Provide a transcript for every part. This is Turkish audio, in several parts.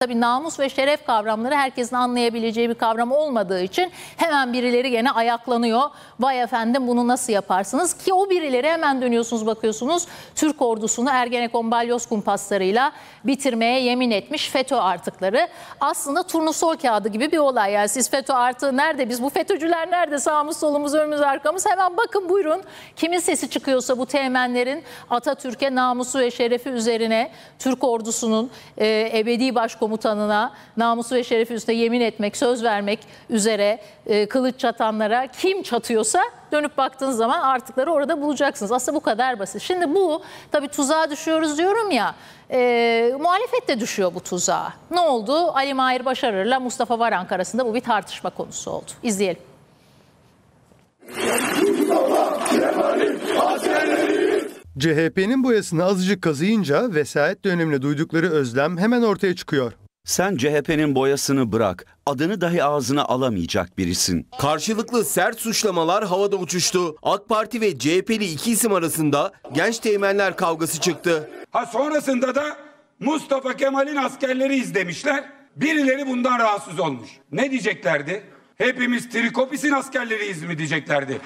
Tabi namus ve şeref kavramları herkesin anlayabileceği bir kavram olmadığı için hemen birileri gene ayaklanıyor. Vay efendim bunu nasıl yaparsınız? Ki o birileri hemen dönüyorsunuz bakıyorsunuz Türk ordusunu Ergenekon balyoz kumpaslarıyla bitirmeye yemin etmiş FETÖ artıkları. Aslında turnusol kağıdı gibi bir olay. Yani siz FETÖ artığı nerede biz bu FETÖ'cüler nerede sağımız solumuz önümüz arkamız hemen bakın buyurun. Kimin sesi çıkıyorsa bu teğmenlerin Atatürk'e namusu ve şerefi üzerine Türk ordusunun e, ebedi başkomutanı komutanına namusu ve şerefi üstüne yemin etmek, söz vermek üzere e, kılıç çatanlara kim çatıyorsa dönüp baktığınız zaman artıkları orada bulacaksınız. Aslında bu kadar basit. Şimdi bu tabii tuzağa düşüyoruz diyorum ya e, muhalefet de düşüyor bu tuzağa. Ne oldu? Ali Mahir Başarır'la Mustafa Varank arasında bu bir tartışma konusu oldu. İzleyelim. CHP'nin boyasını azıcık kazıyınca vesayet dönemine duydukları özlem hemen ortaya çıkıyor. Sen CHP'nin boyasını bırak, adını dahi ağzına alamayacak birisin. Karşılıklı sert suçlamalar havada uçuştu. AK Parti ve CHP'li iki isim arasında genç teğmenler kavgası çıktı. Ha sonrasında da Mustafa Kemal'in askerleri izlemişler. Birileri bundan rahatsız olmuş. Ne diyeceklerdi? Hepimiz Trikopis'in askerleriyiz mi diyeceklerdi.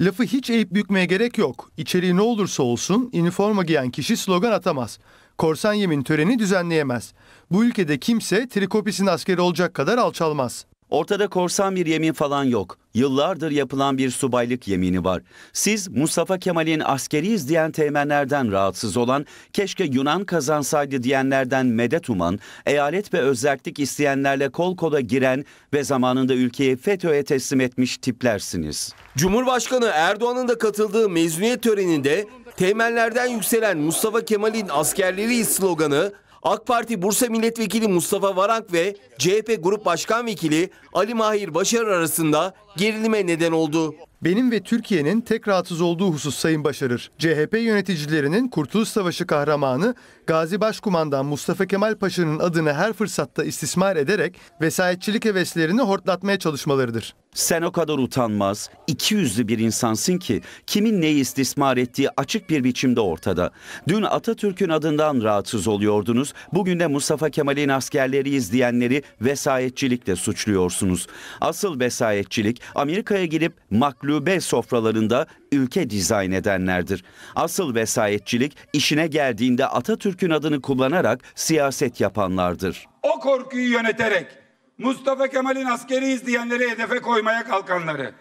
Lafı hiç eğip bükmeye gerek yok. İçeriği ne olursa olsun üniforma giyen kişi slogan atamaz. Korsan yemin töreni düzenleyemez. Bu ülkede kimse trikopisin askeri olacak kadar alçalmaz. Ortada korsan bir yemin falan yok. Yıllardır yapılan bir subaylık yemini var. Siz Mustafa Kemal'in askeriyiz diyen teğmenlerden rahatsız olan, keşke Yunan kazansaydı diyenlerden medet uman, eyalet ve özellik isteyenlerle kol kola giren ve zamanında ülkeyi FETÖ'ye teslim etmiş tiplersiniz. Cumhurbaşkanı Erdoğan'ın da katıldığı mezuniyet töreninde teğmenlerden yükselen Mustafa Kemal'in askerleri sloganı AK Parti Bursa Milletvekili Mustafa Varank ve CHP Grup Başkan Vekili Ali Mahir Başar arasında gerilime neden oldu. Benim ve Türkiye'nin tek rahatsız olduğu husus Sayın Başarır. CHP yöneticilerinin Kurtuluş Savaşı kahramanı Gazi Başkumandan Mustafa Kemal Paşa'nın adını her fırsatta istismar ederek vesayetçilik heveslerini hortlatmaya çalışmalarıdır. Sen o kadar utanmaz, iki yüzlü bir insansın ki kimin neyi istismar ettiği açık bir biçimde ortada. Dün Atatürk'ün adından rahatsız oluyordunuz, bugün de Mustafa Kemal'in askerleri izleyenleri vesayetçilikle suçluyorsunuz. Asıl vesayetçilik Amerika'ya gidip maklube sofralarında ülke dizayn edenlerdir. Asıl vesayetçilik işine geldiğinde Atatürk'ün adını kullanarak siyaset yapanlardır. O korkuyu yöneterek Mustafa Kemal'in askeri diyenleri hedefe koymaya kalkanları.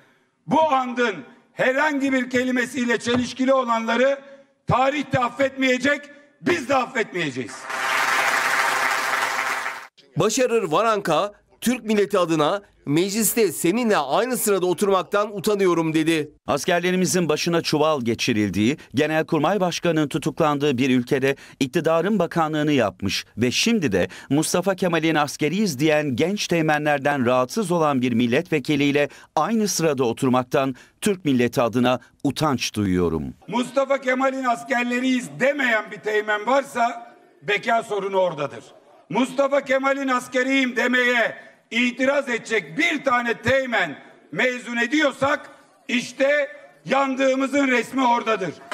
Bu andın herhangi bir kelimesiyle çelişkili olanları tarih de affetmeyecek, biz de affetmeyeceğiz. Başarır Varanka Türk milleti adına mecliste seninle aynı sırada oturmaktan utanıyorum dedi. Askerlerimizin başına çuval geçirildiği, Genelkurmay Başkanı'nın tutuklandığı bir ülkede iktidarın bakanlığını yapmış ve şimdi de Mustafa Kemal'in askeriyiz diyen genç teğmenlerden rahatsız olan bir milletvekiliyle aynı sırada oturmaktan Türk milleti adına utanç duyuyorum. Mustafa Kemal'in askerleriyiz demeyen bir teğmen varsa beka sorunu oradadır. Mustafa Kemal'in askeriyim demeye itiraz edecek bir tane teğmen mezun ediyorsak işte yandığımızın resmi oradadır.